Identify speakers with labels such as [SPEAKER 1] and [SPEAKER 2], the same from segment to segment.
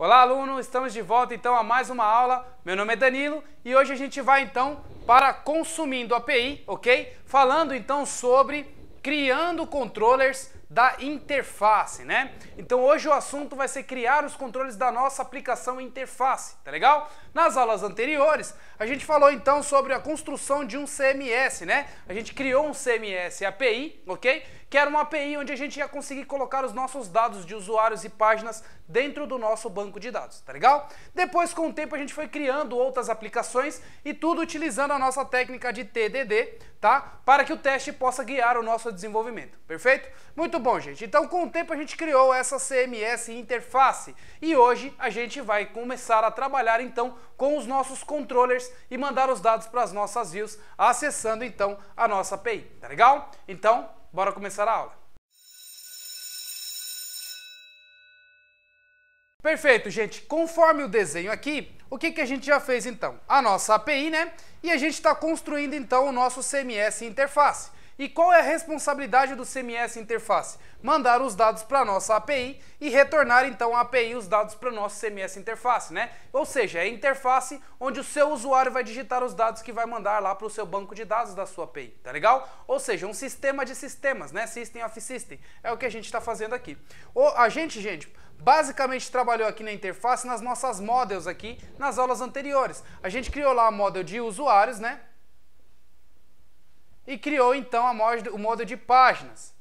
[SPEAKER 1] Olá, aluno! Estamos de volta então a mais uma aula. Meu nome é Danilo e hoje a gente vai então para Consumindo API, ok? Falando então sobre criando controllers da interface, né? Então hoje o assunto vai ser criar os controles da nossa aplicação interface, tá legal? Nas aulas anteriores, a gente falou então sobre a construção de um CMS, né? A gente criou um CMS API, ok? que era uma API onde a gente ia conseguir colocar os nossos dados de usuários e páginas dentro do nosso banco de dados, tá legal? Depois, com o tempo, a gente foi criando outras aplicações e tudo utilizando a nossa técnica de TDD, tá? Para que o teste possa guiar o nosso desenvolvimento, perfeito? Muito bom, gente. Então, com o tempo, a gente criou essa CMS interface e hoje a gente vai começar a trabalhar, então, com os nossos controllers e mandar os dados para as nossas views, acessando, então, a nossa API, tá legal? Então, Bora começar a aula. Perfeito, gente. Conforme o desenho aqui, o que, que a gente já fez então? A nossa API, né? E a gente está construindo então o nosso CMS interface. E qual é a responsabilidade do CMS Interface? Mandar os dados para a nossa API e retornar então a API os dados para o nosso CMS Interface, né? Ou seja, é a interface onde o seu usuário vai digitar os dados que vai mandar lá para o seu banco de dados da sua API, tá legal? Ou seja, um sistema de sistemas, né? System of System. É o que a gente está fazendo aqui. O, a gente, gente, basicamente trabalhou aqui na interface nas nossas models aqui nas aulas anteriores. A gente criou lá a model de usuários, né? e criou então mod, o modo de páginas.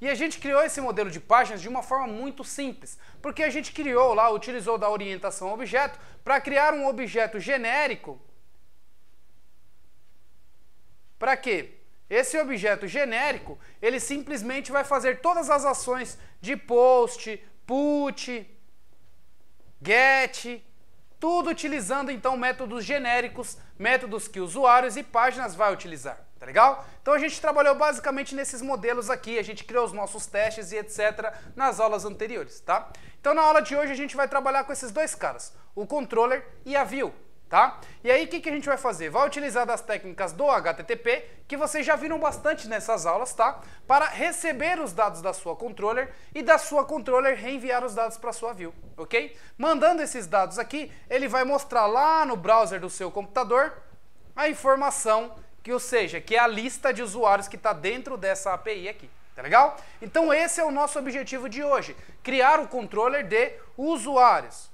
[SPEAKER 1] E a gente criou esse modelo de páginas de uma forma muito simples, porque a gente criou lá, utilizou da orientação objeto para criar um objeto genérico. Para quê? Esse objeto genérico, ele simplesmente vai fazer todas as ações de post, put, get, tudo utilizando então métodos genéricos, métodos que usuários e páginas vai utilizar. Tá legal? Então a gente trabalhou basicamente nesses modelos aqui, a gente criou os nossos testes e etc nas aulas anteriores, tá? Então na aula de hoje a gente vai trabalhar com esses dois caras, o controller e a view, tá? E aí o que, que a gente vai fazer? Vai utilizar das técnicas do HTTP, que vocês já viram bastante nessas aulas, tá? Para receber os dados da sua controller e da sua controller reenviar os dados para sua view, ok? Mandando esses dados aqui, ele vai mostrar lá no browser do seu computador a informação que ou seja, que é a lista de usuários que está dentro dessa API aqui. Tá legal? Então esse é o nosso objetivo de hoje, criar o controller de usuários.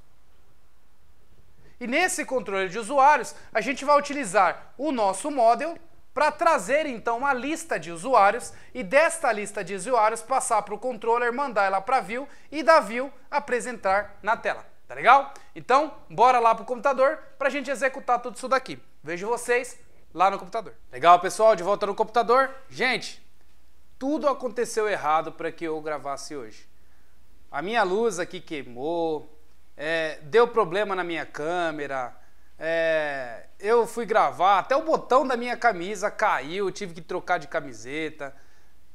[SPEAKER 1] E nesse controle de usuários, a gente vai utilizar o nosso model para trazer então uma lista de usuários e desta lista de usuários passar para o controller, mandar ela para view e da view apresentar na tela. Tá legal? Então, bora lá para o computador para a gente executar tudo isso daqui. Vejo vocês lá no computador. Legal, pessoal? De volta no computador. Gente, tudo aconteceu errado para que eu gravasse hoje. A minha luz aqui queimou, é, deu problema na minha câmera, é, eu fui gravar, até o botão da minha camisa caiu, tive que trocar de camiseta.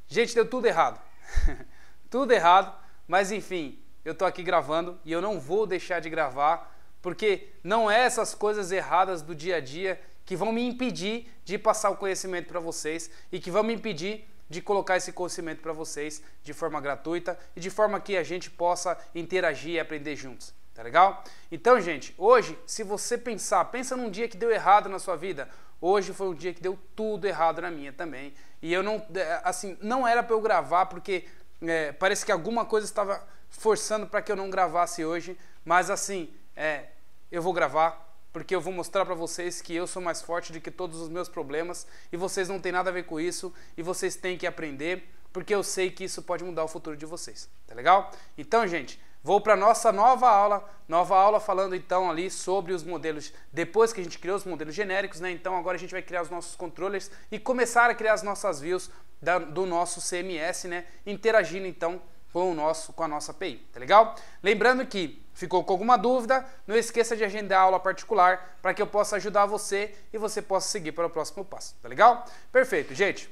[SPEAKER 1] Gente, deu tudo errado. tudo errado, mas enfim, eu tô aqui gravando e eu não vou deixar de gravar, porque não é essas coisas erradas do dia a dia que vão me impedir de passar o conhecimento para vocês e que vão me impedir de colocar esse conhecimento para vocês de forma gratuita e de forma que a gente possa interagir e aprender juntos. Tá legal? Então, gente, hoje, se você pensar, pensa num dia que deu errado na sua vida. Hoje foi um dia que deu tudo errado na minha também. E eu não, é, assim, não era para eu gravar porque é, parece que alguma coisa estava forçando para que eu não gravasse hoje. Mas assim, é, eu vou gravar porque eu vou mostrar para vocês que eu sou mais forte do que todos os meus problemas e vocês não têm nada a ver com isso e vocês têm que aprender, porque eu sei que isso pode mudar o futuro de vocês, tá legal? Então, gente, vou para nossa nova aula, nova aula falando então ali sobre os modelos, depois que a gente criou os modelos genéricos, né? Então agora a gente vai criar os nossos controllers e começar a criar as nossas views da, do nosso CMS, né? Interagindo então com o nosso com a nossa API, tá legal? Lembrando que Ficou com alguma dúvida? Não esqueça de agendar a aula particular para que eu possa ajudar você e você possa seguir para o próximo passo, tá legal? Perfeito, gente.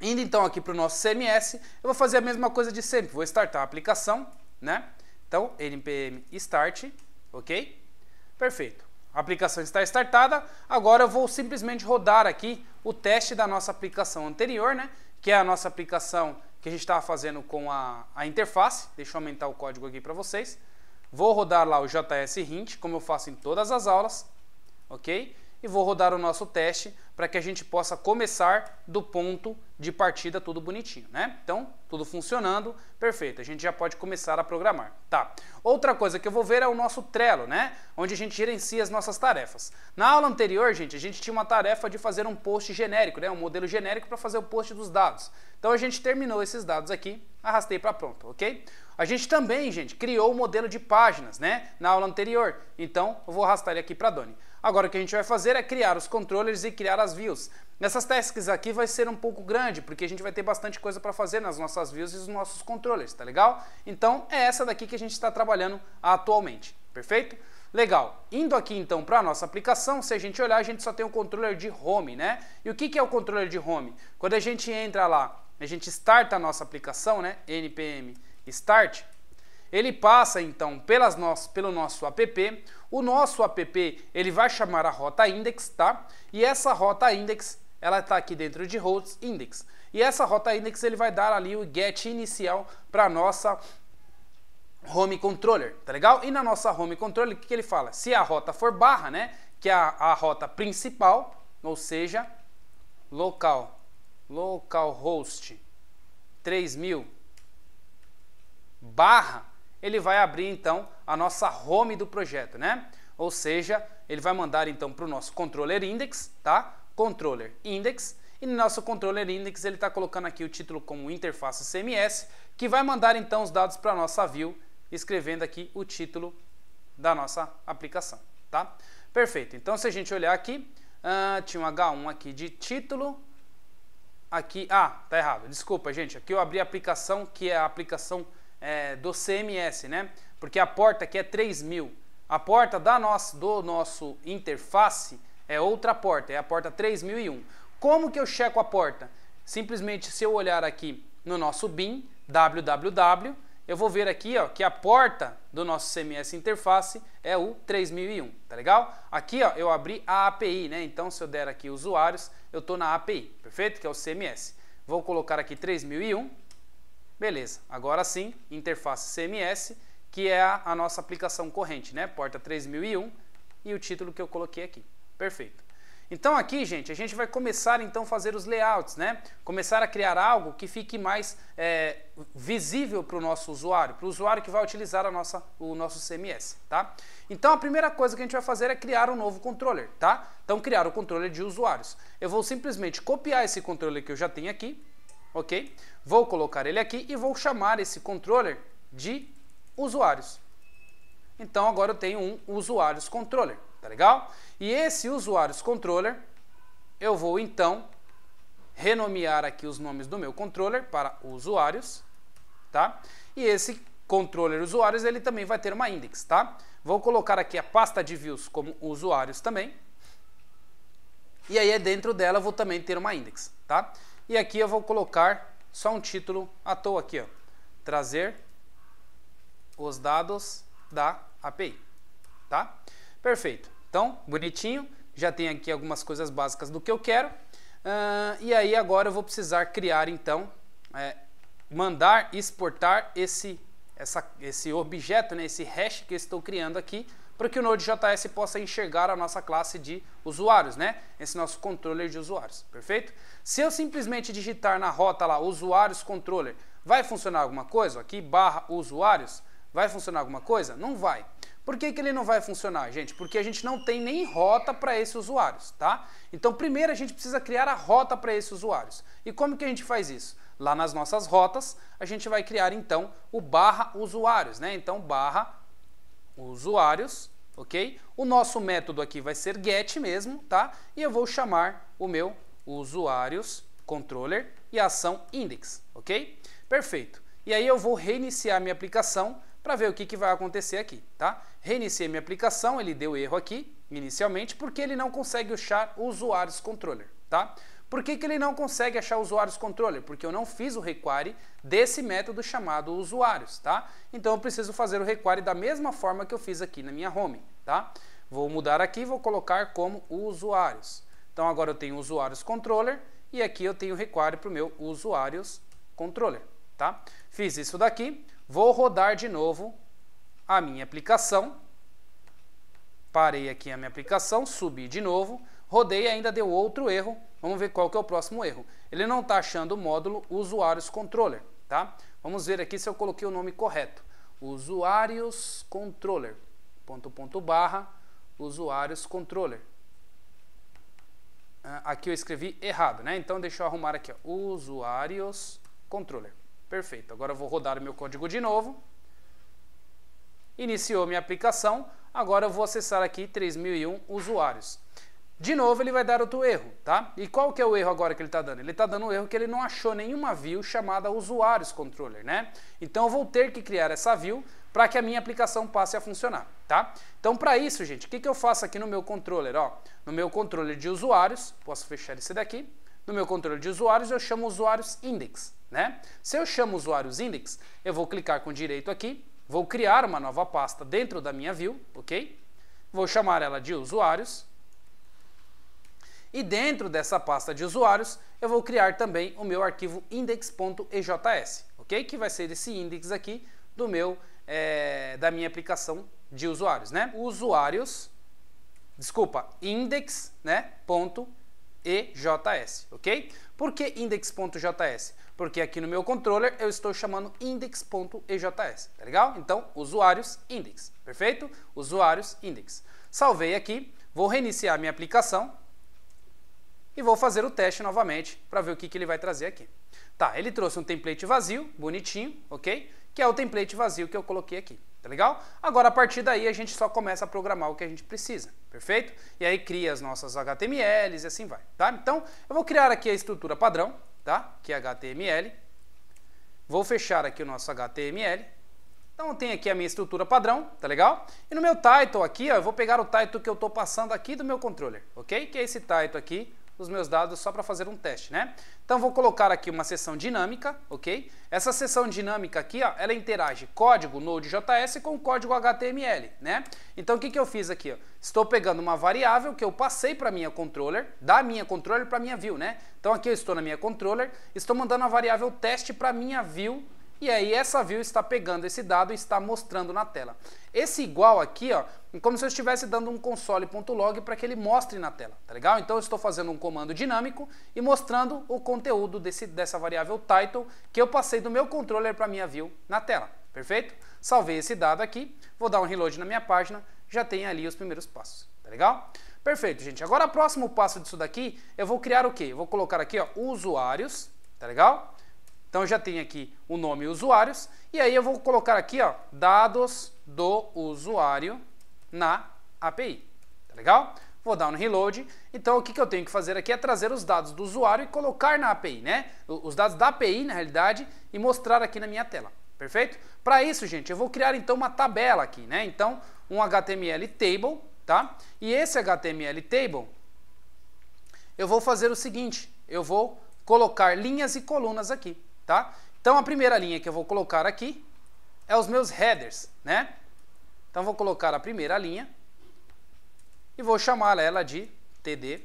[SPEAKER 1] Indo então aqui para o nosso CMS, eu vou fazer a mesma coisa de sempre. Vou startar a aplicação, né? Então, npm start, ok? Perfeito. A aplicação está startada. Agora eu vou simplesmente rodar aqui o teste da nossa aplicação anterior, né? Que é a nossa aplicação que a gente estava fazendo com a, a interface. Deixa eu aumentar o código aqui para vocês. Vou rodar lá o JS Hint, como eu faço em todas as aulas, ok? E vou rodar o nosso teste para que a gente possa começar do ponto de partida tudo bonitinho, né? Então, tudo funcionando, perfeito. A gente já pode começar a programar, tá? Outra coisa que eu vou ver é o nosso Trello, né? Onde a gente gerencia as nossas tarefas. Na aula anterior, gente, a gente tinha uma tarefa de fazer um post genérico, né? Um modelo genérico para fazer o post dos dados. Então, a gente terminou esses dados aqui, arrastei para pronto, ok? A gente também, gente, criou o modelo de páginas, né? Na aula anterior. Então, eu vou arrastar ele aqui para a Doni. Agora, o que a gente vai fazer é criar os controllers e criar as views. Nessas tasks aqui vai ser um pouco grande, porque a gente vai ter bastante coisa para fazer nas nossas views e nos nossos controllers, tá legal? Então, é essa daqui que a gente está trabalhando atualmente, perfeito? Legal. Indo aqui então para a nossa aplicação, se a gente olhar, a gente só tem o um controller de home, né? E o que, que é o controller de home? Quando a gente entra lá, a gente starta a nossa aplicação, né? npm Start, ele passa então pelas nossas, pelo nosso app. O nosso app ele vai chamar a rota index, tá? E essa rota index ela está aqui dentro de routes index. E essa rota index ele vai dar ali o get inicial para nossa home controller, tá legal? E na nossa home controller o que, que, ele fala? Se a rota for barra, né? Que é a, a rota principal, ou seja, local, local host 3000 barra, ele vai abrir então a nossa home do projeto, né? Ou seja, ele vai mandar então para o nosso controller index, tá? Controller index. E no nosso controller index ele está colocando aqui o título como interface CMS, que vai mandar então os dados para a nossa view, escrevendo aqui o título da nossa aplicação, tá? Perfeito. Então se a gente olhar aqui, uh, tinha um H1 aqui de título, aqui, ah, tá errado, desculpa gente, aqui eu abri a aplicação que é a aplicação é, do CMS, né? Porque a porta aqui é 3000. A porta da nossa, do nosso interface é outra porta, é a porta 3001. Como que eu checo a porta? Simplesmente se eu olhar aqui no nosso BIM, www, eu vou ver aqui ó, que a porta do nosso CMS interface é o 3001, tá legal? Aqui ó, eu abri a API, né? Então se eu der aqui usuários, eu estou na API, perfeito? Que é o CMS. Vou colocar aqui 3001 Beleza, agora sim, interface CMS, que é a, nossa aplicação corrente, né? Porta 3001 e o título que eu coloquei aqui. Perfeito. Então aqui, gente, a gente vai começar então a fazer os layouts, né? Começar a criar algo que fique mais é, visível para o nosso usuário, para o usuário que vai utilizar a nossa, o nosso CMS, tá? Então a primeira coisa que a gente vai fazer é criar um novo controller, tá? Então criar o controller de usuários. Eu vou simplesmente copiar esse controller que eu já tenho aqui, ok? Vou colocar ele aqui e vou chamar esse controller de usuários. Então agora eu tenho um usuários controller, tá legal? E esse usuários controller, eu vou então renomear aqui os nomes do meu controller para usuários, tá? E esse controller usuários, ele também vai ter uma index, tá? Vou colocar aqui a pasta de views como usuários também. E aí dentro dela eu vou também ter uma index, tá? E aqui eu vou colocar só um título à toa aqui, ó. Trazer os dados da API, tá? Perfeito. Então, bonitinho. Já tem aqui algumas coisas básicas do que eu quero. Uh, e aí agora eu vou precisar criar, então, é, mandar exportar esse, essa, esse objeto, né, esse hash que eu estou criando aqui para que o Node.js possa enxergar a nossa classe de usuários, né? Esse nosso controller de usuários, perfeito? Se eu simplesmente digitar na rota lá usuários controller, vai funcionar alguma coisa? Aqui, barra usuários, vai funcionar alguma coisa? Não vai. Por que, que ele não vai funcionar, gente? Porque a gente não tem nem rota para esses usuários, tá? Então, primeiro a gente precisa criar a rota para esses usuários. E como que a gente faz isso? Lá nas nossas rotas, a gente vai criar, então, o barra usuários, né? Então, barra usuários, ok? O nosso método aqui vai ser get mesmo, tá? E eu vou chamar o meu usuários controller e a ação index, ok? Perfeito. E aí eu vou reiniciar minha aplicação para ver o que, que vai acontecer aqui, tá? Reiniciei minha aplicação, ele deu erro aqui inicialmente porque ele não consegue achar usuários controller, tá? Por que, que ele não consegue achar usuários controller? Porque eu não fiz o require desse método chamado usuários, tá? Então eu preciso fazer o require da mesma forma que eu fiz aqui na minha home, tá? Vou mudar aqui e vou colocar como usuários. Então agora eu tenho usuários controller e aqui eu tenho require para o meu usuários controller, tá? Fiz isso daqui, vou rodar de novo a minha aplicação, parei aqui a minha aplicação, subi de novo, rodei ainda deu outro erro, Vamos ver qual que é o próximo erro. Ele não está achando o módulo usuários controller, tá? Vamos ver aqui se eu coloquei o nome correto. Usuários controller, ponto, ponto, barra, usuários controller. Ah, aqui eu escrevi errado, né? Então deixa eu arrumar aqui, ó. usuários controller. Perfeito, agora eu vou rodar o meu código de novo. Iniciou minha aplicação, agora eu vou acessar aqui 3001 usuários. De novo, ele vai dar outro erro, tá? E qual que é o erro agora que ele está dando? Ele está dando o um erro que ele não achou nenhuma view chamada usuários controller, né? Então, eu vou ter que criar essa view para que a minha aplicação passe a funcionar, tá? Então, para isso, gente, o que, que eu faço aqui no meu controller? Ó, no meu controller de usuários, posso fechar esse daqui, no meu controle de usuários, eu chamo usuários index. Né? Se eu chamo usuários index, eu vou clicar com direito aqui, vou criar uma nova pasta dentro da minha view, ok? Vou chamar ela de usuários e dentro dessa pasta de usuários, eu vou criar também o meu arquivo index.ejs, ok? Que vai ser esse index aqui do meu, é, da minha aplicação de usuários, né? Usuários, desculpa, index, né? Ponto EJS, ok? Por que index.js? Porque aqui no meu controller eu estou chamando index.ejs, tá legal? Então, usuários index, perfeito? Usuários index. Salvei aqui, vou reiniciar minha aplicação, e vou fazer o teste novamente para ver o que, que ele vai trazer aqui. Tá, ele trouxe um template vazio, bonitinho, ok? Que é o template vazio que eu coloquei aqui, tá legal? Agora, a partir daí, a gente só começa a programar o que a gente precisa, perfeito? E aí cria as nossas HTMLs e assim vai, tá? Então, eu vou criar aqui a estrutura padrão, tá? Que é HTML. Vou fechar aqui o nosso HTML, então eu tenho aqui a minha estrutura padrão, tá legal? E no meu title aqui, ó, eu vou pegar o title que eu estou passando aqui do meu controller, ok? Que é esse title aqui, os meus dados só para fazer um teste, né? Então vou colocar aqui uma sessão dinâmica, ok? Essa sessão dinâmica aqui, ó, ela interage código Node.js com código HTML, né? Então o que, que eu fiz aqui? Ó? Estou pegando uma variável que eu passei para minha controller, da minha controller para minha view, né? Então aqui eu estou na minha controller, estou mandando a variável teste para minha view e aí essa view está pegando esse dado e está mostrando na tela. Esse igual aqui, ó, é como se eu estivesse dando um console.log para que ele mostre na tela, tá legal? Então eu estou fazendo um comando dinâmico e mostrando o conteúdo desse, dessa variável title que eu passei do meu controller para minha view na tela, perfeito? Salvei esse dado aqui, vou dar um reload na minha página, já tem ali os primeiros passos, tá legal? Perfeito, gente. Agora, o próximo passo disso daqui, eu vou criar o quê? Eu vou colocar aqui, ó, usuários, tá legal? Então já tem aqui o nome usuários e aí eu vou colocar aqui ó, dados do usuário na API. Tá legal? Vou dar um reload. Então o que, que eu tenho que fazer aqui é trazer os dados do usuário e colocar na API, né? Os dados da API na realidade e mostrar aqui na minha tela. Perfeito? Para isso, gente, eu vou criar então uma tabela aqui, né? Então um HTML table, tá? E esse HTML table eu vou fazer o seguinte, eu vou colocar linhas e colunas aqui tá? Então a primeira linha que eu vou colocar aqui é os meus headers, né? Então vou colocar a primeira linha e vou chamar ela de TD.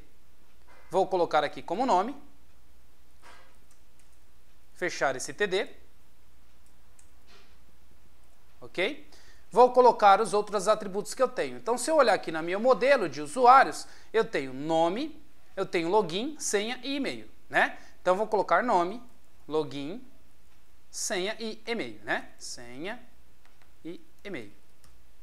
[SPEAKER 1] Vou colocar aqui como nome. Fechar esse TD. OK? Vou colocar os outros atributos que eu tenho. Então se eu olhar aqui na meu modelo de usuários, eu tenho nome, eu tenho login, senha e e-mail, né? Então vou colocar nome, login, senha e e-mail, né? Senha e e-mail.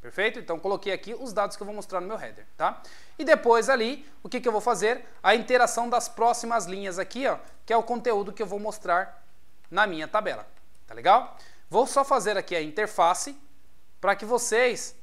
[SPEAKER 1] Perfeito? Então, coloquei aqui os dados que eu vou mostrar no meu header, tá? E depois ali, o que, que eu vou fazer? A interação das próximas linhas aqui, ó, que é o conteúdo que eu vou mostrar na minha tabela, tá legal? Vou só fazer aqui a interface para que vocês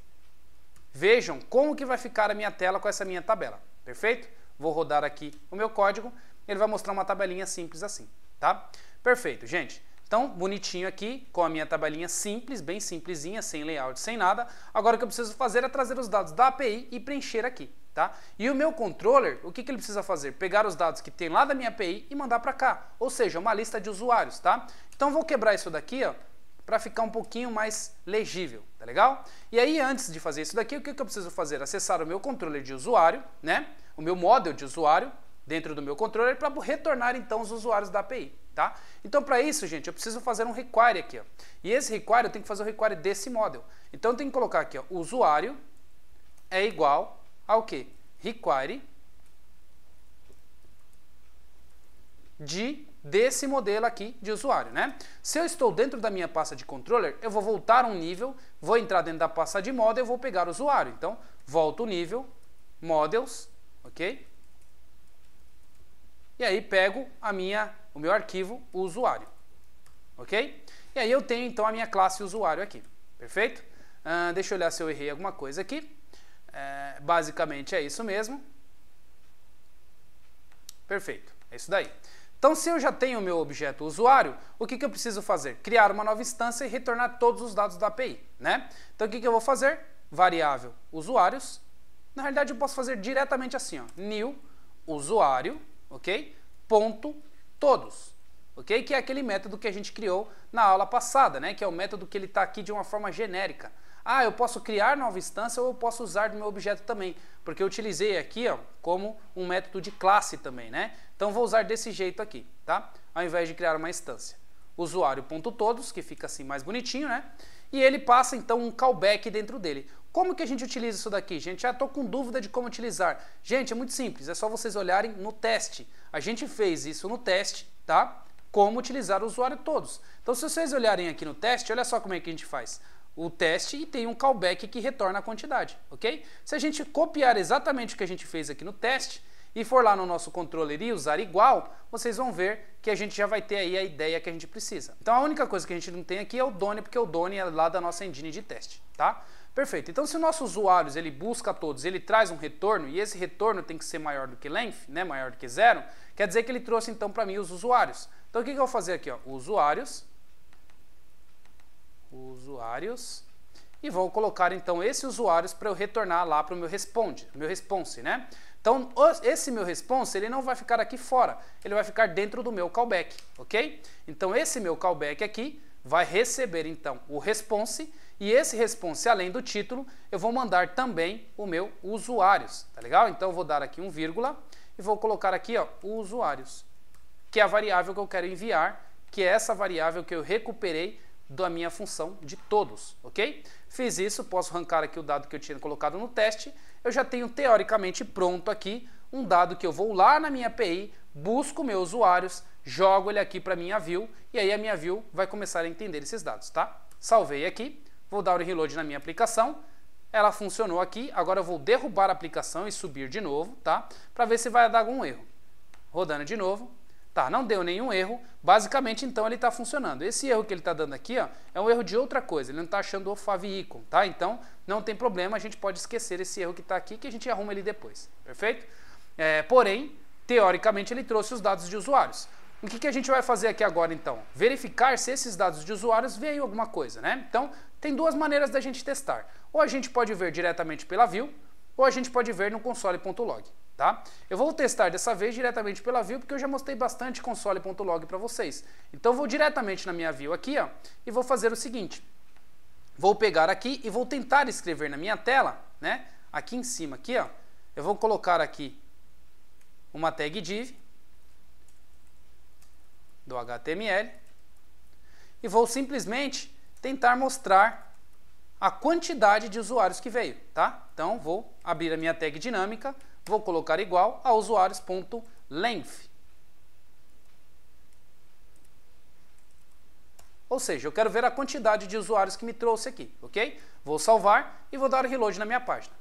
[SPEAKER 1] vejam como que vai ficar a minha tela com essa minha tabela, perfeito? Vou rodar aqui o meu código, ele vai mostrar uma tabelinha simples assim, tá? Perfeito, gente. Então, bonitinho aqui, com a minha tabelinha simples, bem simplesinha, sem layout, sem nada. Agora o que eu preciso fazer é trazer os dados da API e preencher aqui, tá? E o meu controller, o que, que ele precisa fazer? Pegar os dados que tem lá da minha API e mandar para cá, ou seja, uma lista de usuários, tá? Então, vou quebrar isso daqui, ó, para ficar um pouquinho mais legível, tá legal? E aí, antes de fazer isso daqui, o que, que eu preciso fazer? Acessar o meu controller de usuário, né? O meu model de usuário dentro do meu controller para retornar, então, os usuários da API tá? Então, para isso, gente, eu preciso fazer um require aqui, ó. E esse require, eu tenho que fazer o require desse model. Então, eu tenho que colocar aqui, ó, usuário é igual ao que Require de desse modelo aqui de usuário, né? Se eu estou dentro da minha pasta de controller, eu vou voltar um nível, vou entrar dentro da pasta de model, vou pegar o usuário. Então, volto o nível, models, ok? e aí pego a minha, o meu arquivo usuário. Ok? E aí eu tenho então a minha classe usuário aqui. Perfeito? Uh, deixa eu olhar se eu errei alguma coisa aqui. Uh, basicamente é isso mesmo. Perfeito. É isso daí. Então, se eu já tenho o meu objeto usuário, o que, que eu preciso fazer? Criar uma nova instância e retornar todos os dados da API, né? Então, o que, que eu vou fazer? Variável usuários. Na realidade, eu posso fazer diretamente assim, ó, new usuário ok? Ponto todos, ok? Que é aquele método que a gente criou na aula passada, né? Que é o método que ele está aqui de uma forma genérica. Ah, eu posso criar nova instância ou eu posso usar do meu objeto também, porque eu utilizei aqui ó, como um método de classe também, né? Então vou usar desse jeito aqui, tá? Ao invés de criar uma instância usuário.todos, que fica assim mais bonitinho, né? E ele passa então um callback dentro dele. Como que a gente utiliza isso daqui, gente? Ah, estou com dúvida de como utilizar. Gente, é muito simples, é só vocês olharem no teste. A gente fez isso no teste, tá? Como utilizar o usuário todos. Então, se vocês olharem aqui no teste, olha só como é que a gente faz o teste e tem um callback que retorna a quantidade, ok? Se a gente copiar exatamente o que a gente fez aqui no teste, e for lá no nosso controller e usar igual, vocês vão ver que a gente já vai ter aí a ideia que a gente precisa. Então a única coisa que a gente não tem aqui é o Done, porque o Done é lá da nossa engine de teste, tá? Perfeito. Então se o nosso usuário ele busca todos, ele traz um retorno e esse retorno tem que ser maior do que length, né, maior do que zero, quer dizer que ele trouxe então para mim os usuários. Então o que, que eu vou fazer aqui? Ó? Usuários, usuários, e vou colocar então esses usuários para eu retornar lá para o meu responde, meu response, né? Então, esse meu response, ele não vai ficar aqui fora, ele vai ficar dentro do meu callback, ok? Então, esse meu callback aqui vai receber, então, o response, e esse response, além do título, eu vou mandar também o meu usuários, tá legal? Então, eu vou dar aqui um vírgula e vou colocar aqui, ó, usuários, que é a variável que eu quero enviar, que é essa variável que eu recuperei da minha função de todos, ok? Fiz isso, posso arrancar aqui o dado que eu tinha colocado no teste. Eu já tenho teoricamente pronto aqui um dado que eu vou lá na minha API, busco meus usuários, jogo ele aqui para minha view e aí a minha view vai começar a entender esses dados, tá? Salvei aqui, vou dar o reload na minha aplicação, ela funcionou aqui, agora eu vou derrubar a aplicação e subir de novo, tá? Para ver se vai dar algum erro. Rodando de novo, Tá, não deu nenhum erro. Basicamente, então, ele está funcionando. Esse erro que ele está dando aqui ó, é um erro de outra coisa. Ele não está achando o favicon, tá? Então, não tem problema, a gente pode esquecer esse erro que está aqui, que a gente arruma ele depois. Perfeito? É, porém, teoricamente, ele trouxe os dados de usuários. O que, que a gente vai fazer aqui agora, então? Verificar se esses dados de usuários veio alguma coisa, né? Então, tem duas maneiras da gente testar. Ou a gente pode ver diretamente pela view, ou a gente pode ver no console.log. Tá? Eu vou testar dessa vez diretamente pela view, porque eu já mostrei bastante console.log para vocês. Então vou diretamente na minha view aqui ó, e vou fazer o seguinte. Vou pegar aqui e vou tentar escrever na minha tela, né? aqui em cima, aqui, ó, eu vou colocar aqui uma tag div do HTML e vou simplesmente tentar mostrar a quantidade de usuários que veio. Tá? Então vou abrir a minha tag dinâmica Vou colocar igual a usuários.length. Ou seja, eu quero ver a quantidade de usuários que me trouxe aqui, ok? Vou salvar e vou dar reload na minha página.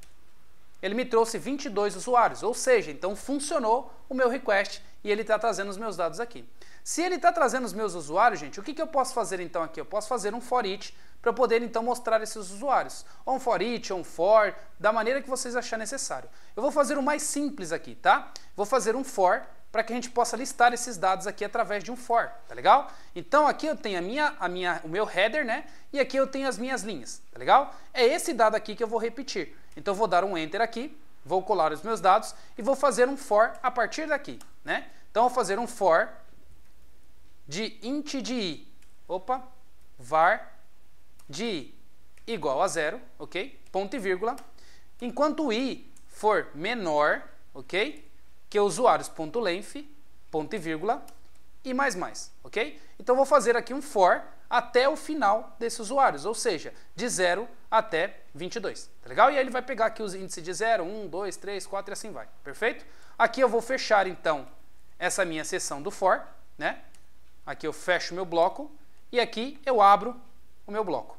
[SPEAKER 1] Ele me trouxe 22 usuários, ou seja, então funcionou o meu request e ele está trazendo os meus dados aqui. Se ele está trazendo os meus usuários, gente, o que, que eu posso fazer então aqui? Eu posso fazer um for each para poder então mostrar esses usuários. On for each, on for, da maneira que vocês acharem necessário. Eu vou fazer o mais simples aqui, tá? Vou fazer um for para que a gente possa listar esses dados aqui através de um for, tá legal? Então aqui eu tenho a minha, a minha, o meu header, né? E aqui eu tenho as minhas linhas, tá legal? É esse dado aqui que eu vou repetir. Então eu vou dar um enter aqui, vou colar os meus dados e vou fazer um for a partir daqui, né? Então eu vou fazer um for de int de i, opa, var de i igual a zero, ok? Ponto e vírgula. Enquanto o i for menor, ok? Que usuários.length, ponto e vírgula, e mais mais, ok? Então vou fazer aqui um for até o final desses usuários, ou seja, de 0 até 22, tá legal? E aí ele vai pegar aqui os índices de 0, 1, 2, 3, 4 e assim vai, perfeito? Aqui eu vou fechar então essa minha seção do for, né? Aqui eu fecho meu bloco e aqui eu abro o meu bloco.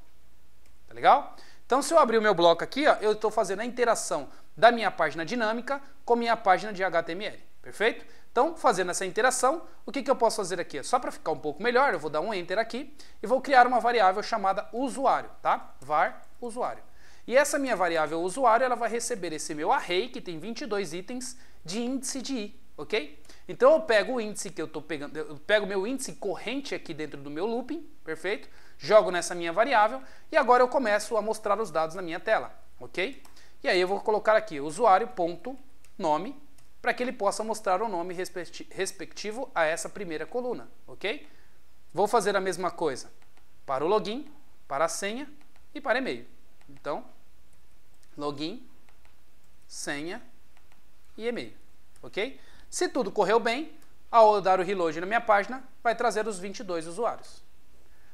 [SPEAKER 1] Tá legal? Então, se eu abrir o meu bloco aqui, ó, eu estou fazendo a interação da minha página dinâmica com minha página de HTML. Perfeito? Então, fazendo essa interação, o que, que eu posso fazer aqui? Só para ficar um pouco melhor, eu vou dar um Enter aqui e vou criar uma variável chamada usuário, tá? var usuário. E essa minha variável usuário, ela vai receber esse meu array, que tem 22 itens, de índice de i ok? Então eu pego o índice que eu estou pegando, eu pego meu índice corrente aqui dentro do meu looping, perfeito? Jogo nessa minha variável e agora eu começo a mostrar os dados na minha tela, ok? E aí eu vou colocar aqui usuário.nome para que ele possa mostrar o nome respectivo a essa primeira coluna, ok? Vou fazer a mesma coisa para o login, para a senha e para e-mail. Então, login, senha e e-mail, ok? Se tudo correu bem, ao dar o reload na minha página, vai trazer os 22 usuários.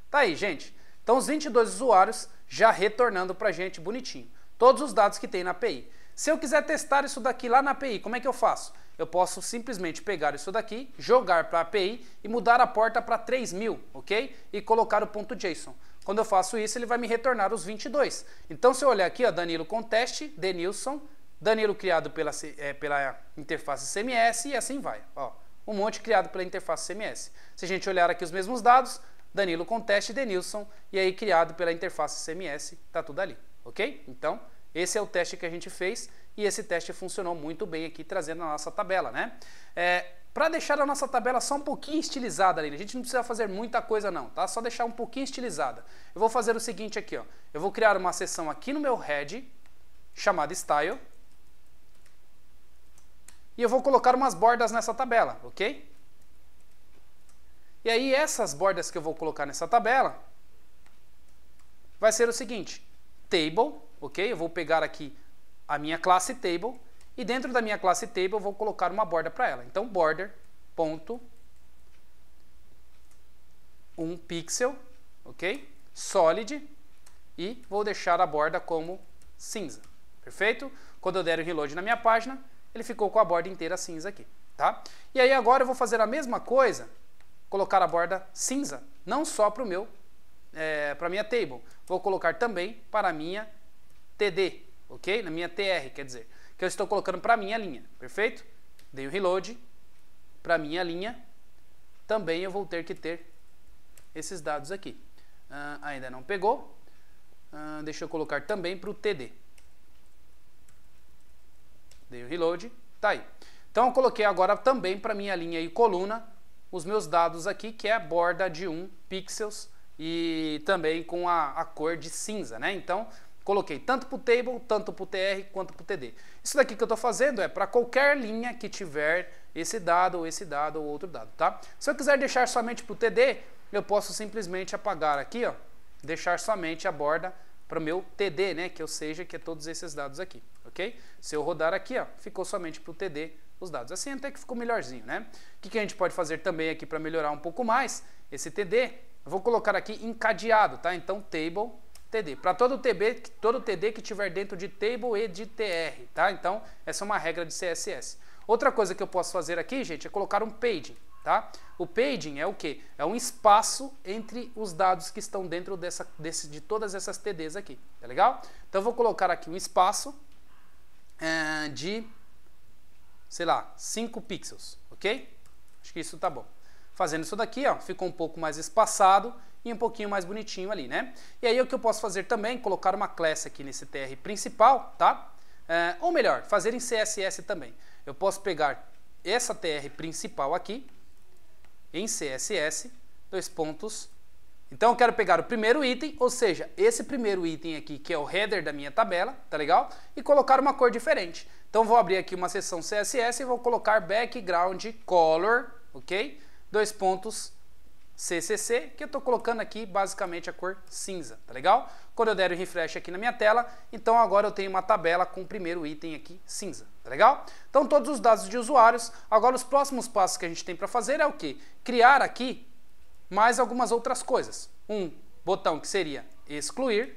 [SPEAKER 1] Tá aí, gente. Então, os 22 usuários já retornando para a gente bonitinho. Todos os dados que tem na API. Se eu quiser testar isso daqui lá na API, como é que eu faço? Eu posso simplesmente pegar isso daqui, jogar para a API e mudar a porta para 3000, ok? E colocar o ponto .json. Quando eu faço isso, ele vai me retornar os 22. Então, se eu olhar aqui, ó, Danilo Conteste, Denilson, Danilo criado pela, é, pela interface CMS e assim vai. Ó, um monte criado pela interface CMS. Se a gente olhar aqui os mesmos dados, Danilo com teste Denilson e aí criado pela interface CMS, tá tudo ali, ok? Então, esse é o teste que a gente fez e esse teste funcionou muito bem aqui, trazendo a nossa tabela, né? É, para deixar a nossa tabela só um pouquinho estilizada, Aline, a gente não precisa fazer muita coisa não, tá? Só deixar um pouquinho estilizada. Eu vou fazer o seguinte aqui, ó. Eu vou criar uma seção aqui no meu head, chamada Style, e eu vou colocar umas bordas nessa tabela, ok? E aí essas bordas que eu vou colocar nessa tabela vai ser o seguinte, table, ok? Eu vou pegar aqui a minha classe table e dentro da minha classe table eu vou colocar uma borda para ela. Então border ponto um pixel, ok? Solid e vou deixar a borda como cinza, perfeito? Quando eu der o reload na minha página, ele ficou com a borda inteira cinza aqui, tá? E aí agora eu vou fazer a mesma coisa, colocar a borda cinza, não só para o meu, é, para minha table, vou colocar também para a minha TD, ok? Na minha TR, quer dizer, que eu estou colocando para a minha linha, perfeito? Dei o um reload, para a minha linha, também eu vou ter que ter esses dados aqui. Uh, ainda não pegou, uh, deixa eu colocar também para o TD. Dei o reload, tá aí. Então eu coloquei agora também para minha linha e coluna os meus dados aqui, que é a borda de 1 pixels e também com a, a cor de cinza, né? Então coloquei tanto para o table, tanto para o TR, quanto para o TD. Isso daqui que eu estou fazendo é para qualquer linha que tiver esse dado, ou esse dado, ou outro dado, tá? Se eu quiser deixar somente para o TD, eu posso simplesmente apagar aqui, ó, deixar somente a borda para o meu TD, né? Que eu seja que é todos esses dados aqui ok? Se eu rodar aqui, ó, ficou somente para o TD os dados. Assim até que ficou melhorzinho, né? O que, que a gente pode fazer também aqui para melhorar um pouco mais? Esse TD, eu vou colocar aqui encadeado, tá? Então, table TD. Para todo TB, todo TD que tiver dentro de table e de TR, tá? Então, essa é uma regra de CSS. Outra coisa que eu posso fazer aqui, gente, é colocar um paging, tá? O paging é o quê? É um espaço entre os dados que estão dentro dessa, desse, de todas essas TDs aqui, tá legal? Então, eu vou colocar aqui um espaço, é, de, sei lá, 5 pixels, ok? Acho que isso tá bom. Fazendo isso daqui, ó, ficou um pouco mais espaçado e um pouquinho mais bonitinho ali, né? E aí o que eu posso fazer também, colocar uma classe aqui nesse TR principal, tá? É, ou melhor, fazer em CSS também. Eu posso pegar essa TR principal aqui, em CSS, dois pontos, então eu quero pegar o primeiro item, ou seja, esse primeiro item aqui, que é o header da minha tabela, tá legal? E colocar uma cor diferente. Então vou abrir aqui uma seção CSS e vou colocar background color, ok? Dois pontos CCC, que eu estou colocando aqui basicamente a cor cinza, tá legal? Quando eu der o refresh aqui na minha tela, então agora eu tenho uma tabela com o primeiro item aqui cinza, tá legal? Então todos os dados de usuários, agora os próximos passos que a gente tem para fazer é o que? Criar aqui mais algumas outras coisas. Um botão que seria excluir,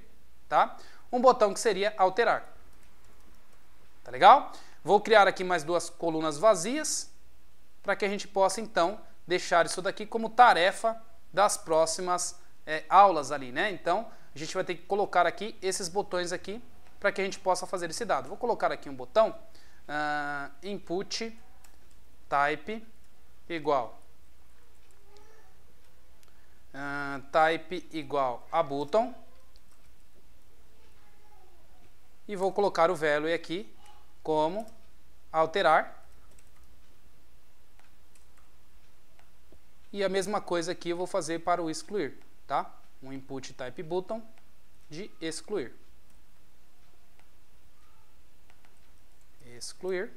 [SPEAKER 1] tá? Um botão que seria alterar. Tá legal? Vou criar aqui mais duas colunas vazias para que a gente possa então deixar isso daqui como tarefa das próximas é, aulas ali, né? Então a gente vai ter que colocar aqui esses botões aqui para que a gente possa fazer esse dado. Vou colocar aqui um botão uh, input type igual ah, type igual a button e vou colocar o value aqui como alterar e a mesma coisa aqui eu vou fazer para o excluir tá um input type button de excluir excluir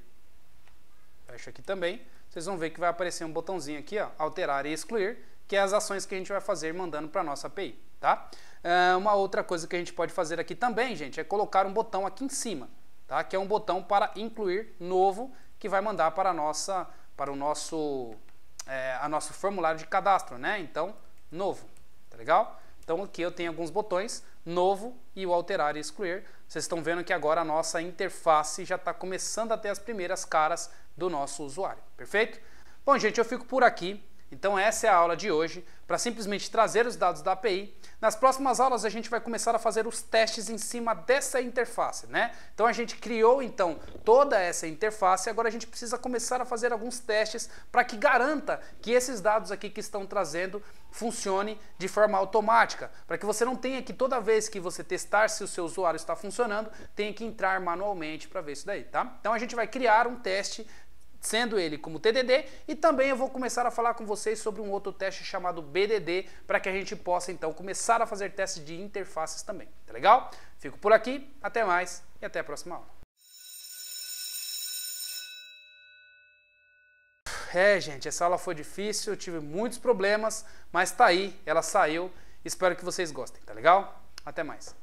[SPEAKER 1] fecho aqui também vocês vão ver que vai aparecer um botãozinho aqui ó alterar e excluir que é as ações que a gente vai fazer mandando para a nossa API. Tá? É, uma outra coisa que a gente pode fazer aqui também, gente, é colocar um botão aqui em cima, tá? que é um botão para incluir novo, que vai mandar para, a nossa, para o nosso, é, a nosso formulário de cadastro. Né? Então, novo, tá legal? Então aqui eu tenho alguns botões, novo e o alterar e excluir. Vocês estão vendo que agora a nossa interface já está começando a ter as primeiras caras do nosso usuário, perfeito? Bom, gente, eu fico por aqui. Então essa é a aula de hoje, para simplesmente trazer os dados da API. Nas próximas aulas a gente vai começar a fazer os testes em cima dessa interface, né? Então a gente criou então toda essa interface, agora a gente precisa começar a fazer alguns testes para que garanta que esses dados aqui que estão trazendo funcionem de forma automática, para que você não tenha que toda vez que você testar se o seu usuário está funcionando, tenha que entrar manualmente para ver isso daí, tá? Então a gente vai criar um teste sendo ele como TDD, e também eu vou começar a falar com vocês sobre um outro teste chamado BDD, para que a gente possa então começar a fazer testes de interfaces também, tá legal? Fico por aqui, até mais e até a próxima aula. É, gente, essa aula foi difícil, eu tive muitos problemas, mas tá aí, ela saiu. Espero que vocês gostem, tá legal? Até mais.